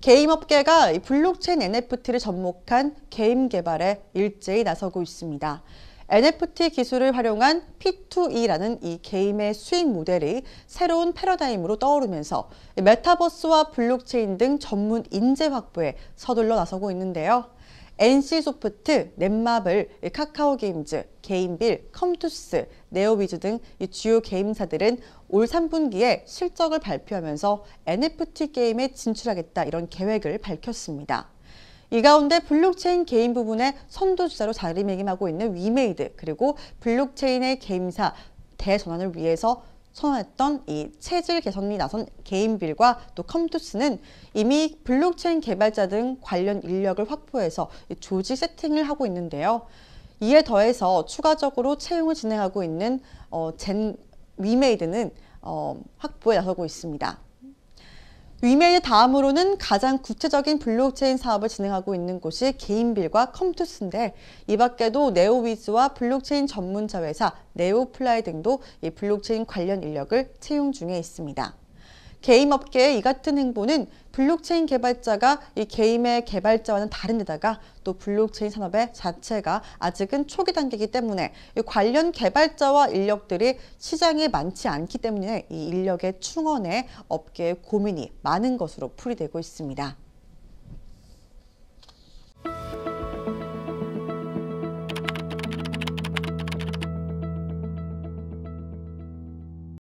게임 업계가 블록체인 NFT를 접목한 게임 개발에 일제히 나서고 있습니다. NFT 기술을 활용한 P2E라는 이 게임의 수익 모델이 새로운 패러다임으로 떠오르면서 메타버스와 블록체인 등 전문 인재 확보에 서둘러 나서고 있는데요. NC소프트, 넷마블, 카카오게임즈, 게임빌, 컴투스, 네오위즈 등 주요 게임사들은 올 3분기에 실적을 발표하면서 NFT 게임에 진출하겠다 이런 계획을 밝혔습니다. 이 가운데 블록체인 게임 부분의 선도주자로 자리매김하고 있는 위메이드 그리고 블록체인의 게임사 대전환을 위해서 선언했던 이 체질 개선이 나선 개인빌과 또 컴투스는 이미 블록체인 개발자 등 관련 인력을 확보해서 조직 세팅을 하고 있는데요. 이에 더해서 추가적으로 채용을 진행하고 있는 어, 젠 위메이드는 어, 확보에 나서고 있습니다. 위메일 다음으로는 가장 구체적인 블록체인 사업을 진행하고 있는 곳이 개인빌과 컴투스인데 이 밖에도 네오위즈와 블록체인 전문 자회사 네오플라이 등도 이 블록체인 관련 인력을 채용 중에 있습니다. 게임업계의 이 같은 행보는 블록체인 개발자가 이 게임의 개발자와는 다른 데다가 또 블록체인 산업의 자체가 아직은 초기 단계이기 때문에 이 관련 개발자와 인력들이 시장에 많지 않기 때문에 이 인력의 충원에 업계의 고민이 많은 것으로 풀이되고 있습니다.